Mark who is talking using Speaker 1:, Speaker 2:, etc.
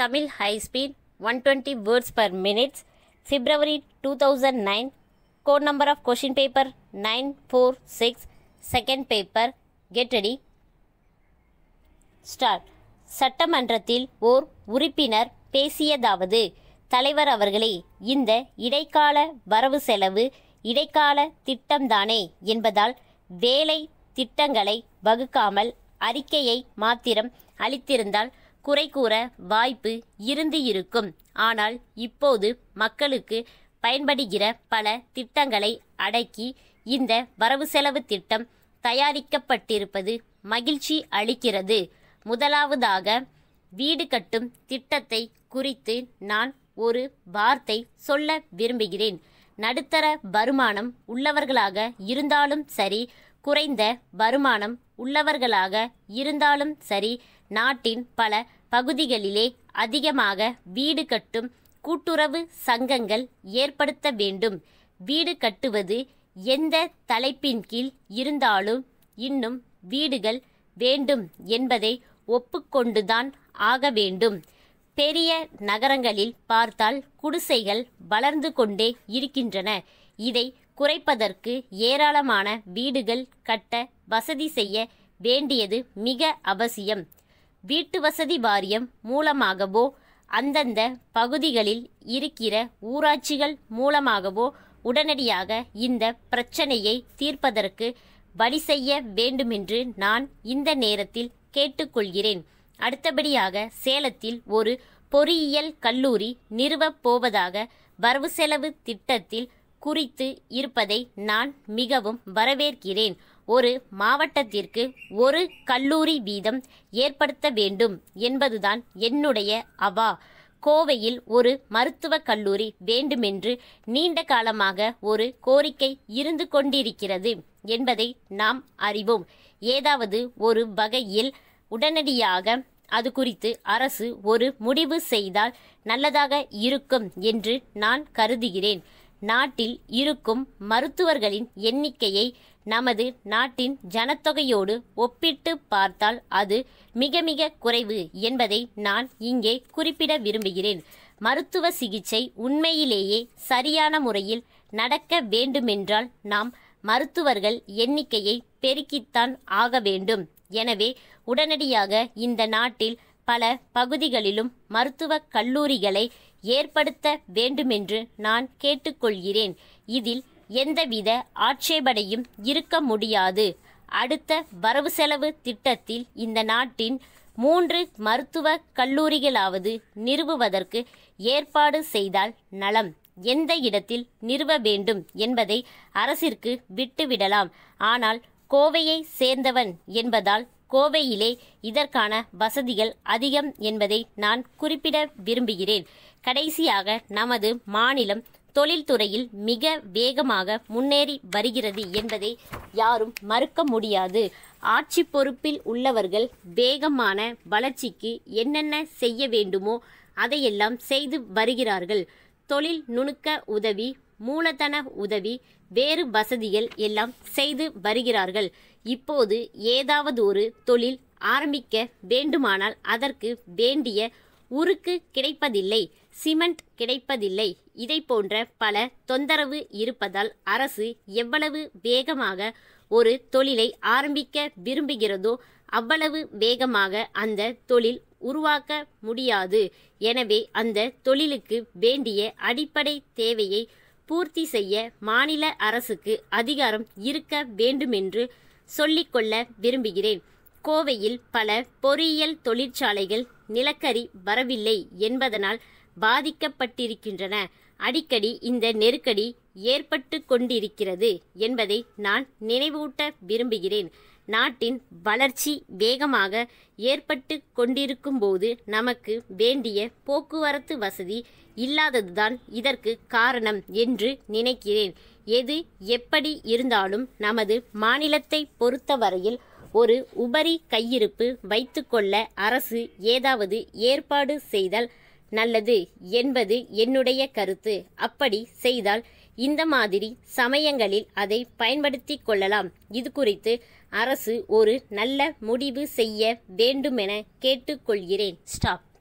Speaker 1: Tamil high high speed one twenty words per minutes February two thousand nine code number of question paper nine four six second paper கெட்டடி start சட்டமன்றத்தில் ஓர் உறுப்பினர் பேசியதாவது தலைவர் அவர்களே இந்த இடைக்கால வரவு செலவு இடைக்கால திட்டம்தானே என்பதால் வேலை திட்டங்களை வகுக்காமல் அறிக்கையை மாத்திரம் அளித்திருந்தால் குறை கூற வாய்ப்பு இருந்து இருக்கும் ஆனால் இப்போது மக்களுக்கு பயன்படுகிற பல திட்டங்களை அடக்கி இந்த வரவு செலவு திட்டம் தயாரிக்கப்பட்டிருப்பது மகிழ்ச்சி அளிக்கிறது முதலாவதாக வீடு கட்டும் திட்டத்தை குறித்து நான் ஒரு வார்த்தை சொல்ல விரும்புகிறேன் நடுத்தர வருமானம் உள்ளவர்களாக இருந்தாலும் சரி குறைந்த வருமானம் உள்ளவர்களாக இருந்தாலும் சரி நாட்டின் பல பகுதிகளிலே அதிகமாக வீடு கட்டும் கூட்டுறவு சங்கங்கள் ஏற்படுத்த வேண்டும் வீடு கட்டுவது எந்த தலைப்பின் கீழ் இருந்தாலும் இன்னும் வீடுகள் வேண்டும் என்பதை ஒப்புக்கொண்டுதான் ஆக வேண்டும் பெரிய நகரங்களில் பார்த்தால் குடிசைகள் வளர்ந்து கொண்டே இருக்கின்றன இதை குறைப்பதற்கு ஏராளமான வீடுகள் கட்ட வசதி செய்ய வேண்டியது மிக அவசியம் வீட்டு வசதி வாரியம் மூலமாகவோ அந்தந்த பகுதிகளில் இருக்கிற ஊராட்சிகள் மூலமாகவோ உடனடியாக இந்த பிரச்சனையை தீர்ப்பதற்கு வழி செய்ய வேண்டுமென்று நான் இந்த நேரத்தில் கேட்டுக்கொள்கிறேன் அடுத்தபடியாக சேலத்தில் ஒரு பொறியியல் கல்லூரி நிறுவப் போவதாக வரவு செலவு திட்டத்தில் குறித்து இருப்பதை நான் மிகவும் வரவேற்கிறேன் ஒரு மாவட்டத்திற்கு ஒரு கல்லூரி வீதம் ஏற்படுத்த வேண்டும் என்பதுதான் என்னுடைய அவா கோவையில் ஒரு மருத்துவக் கல்லூரி வேண்டுமென்று நீண்ட காலமாக ஒரு கோரிக்கை இருந்து கொண்டிருக்கிறது என்பதை நாம் அறிவோம் ஏதாவது ஒரு வகையில் உடனடியாக அது குறித்து அரசு ஒரு முடிவு செய்தால் நல்லதாக இருக்கும் என்று நான் கருதுகிறேன் நாட்டில் இருக்கும் மருத்துவர்களின் எண்ணிக்கையை நமது நாட்டின் ஜனத்தொகையோடு ஒப்பிட்டு பார்த்தால் அது மிக மிக குறைவு என்பதை நான் இங்கே குறிப்பிட விரும்புகிறேன் மருத்துவ சிகிச்சை உண்மையிலேயே சரியான முறையில் நடக்க வேண்டுமென்றால் நாம் மருத்துவர்கள் எண்ணிக்கையை பெருக்கித்தான் ஆக வேண்டும் எனவே உடனடியாக இந்த நாட்டில் பல பகுதிகளிலும் மருத்துவ கல்லூரிகளை ஏற்படுத்த வேண்டுமென்று நான் கேட்டுக்கொள்கிறேன் இதில் எந்தவித ஆட்சேபனையும் இருக்க முடியாது அடுத்த வரவு செலவு திட்டத்தில் இந்த நாட்டின் மூன்று மருத்துவ கல்லூரிகளாவது நிறுவுவதற்கு ஏற்பாடு செய்தால் நலம் எந்த இடத்தில் நிறுவ வேண்டும் என்பதை அரசிற்கு விட்டுவிடலாம் ஆனால் கோவையை சேர்ந்தவன் என்பதால் கோவையிலே இதற்கான வசதிகள் அதிகம் என்பதை நான் குறிப்பிட விரும்புகிறேன் கடைசியாக நமது மாநிலம் தொழில்துறையில் மிக வேகமாக முன்னேறி வருகிறது என்பதை யாரும் மறுக்க முடியாது ஆட்சி பொறுப்பில் உள்ளவர்கள் வேகமான வளர்ச்சிக்கு என்னென்ன செய்ய வேண்டுமோ அதையெல்லாம் செய்து வருகிறார்கள் தொழில் நுணுக்க உதவி மூலதன உதவி வேறு வசதிகள் எல்லாம் செய்து வருகிறார்கள் இப்போது ஏதாவது ஒரு தொழில் ஆரம்பிக்க வேண்டுமானால் அதற்கு வேண்டிய உருக்கு கிடைப்பதில்லை சிமெண்ட் கிடைப்பதில்லை இதை போன்ற பல தொந்தரவு இருப்பதால் அரசு எவ்வளவு வேகமாக ஒரு தொழிலை ஆரம்பிக்க விரும்புகிறதோ அவ்வளவு வேகமாக அந்த தொழில் உருவாக்க முடியாது எனவே அந்த தொழிலுக்கு வேண்டிய அடிப்படை தேவையை பூர்த்தி செய்ய மாநில அரசுக்கு அதிகாரம் இருக்க வேண்டுமென்று சொல்லிக்கொள்ள விரும்புகிறேன் கோவையில் பல பொறியியல் தொழிற்சாலைகள் நிலக்கரி வரவில்லை என்பதனால் பாதிக்கப்பட்டிருக்கின்றன அடிக்கடி இந்த நெருக்கடி ஏற்பட்டு கொண்டிருக்கிறது என்பதை நான் நினைவூட்ட விரும்புகிறேன் நாட்டின் வளர்ச்சி வேகமாக ஏற்பட்டு கொண்டிருக்கும்போது நமக்கு வேண்டிய போக்குவரத்து வசதி இல்லாததுதான் இதற்கு காரணம் என்று நினைக்கிறேன் எது எப்படி இருந்தாலும் நமது மாநிலத்தை பொறுத்தவரையில் ஒரு உபரி கையிருப்பு வைத்துக்கொள்ள அரசு ஏதாவது ஏற்பாடு செய்தல் நல்லது என்பது என்னுடைய கருத்து அப்படி செய்தால் இந்த மாதிரி சமயங்களில் அதை பயன்படுத்தி கொள்ளலாம் இது குறித்து அரசு ஒரு நல்ல முடிவு செய்ய வேண்டுமென கேட்டுக்கொள்கிறேன் ஸ்டாப்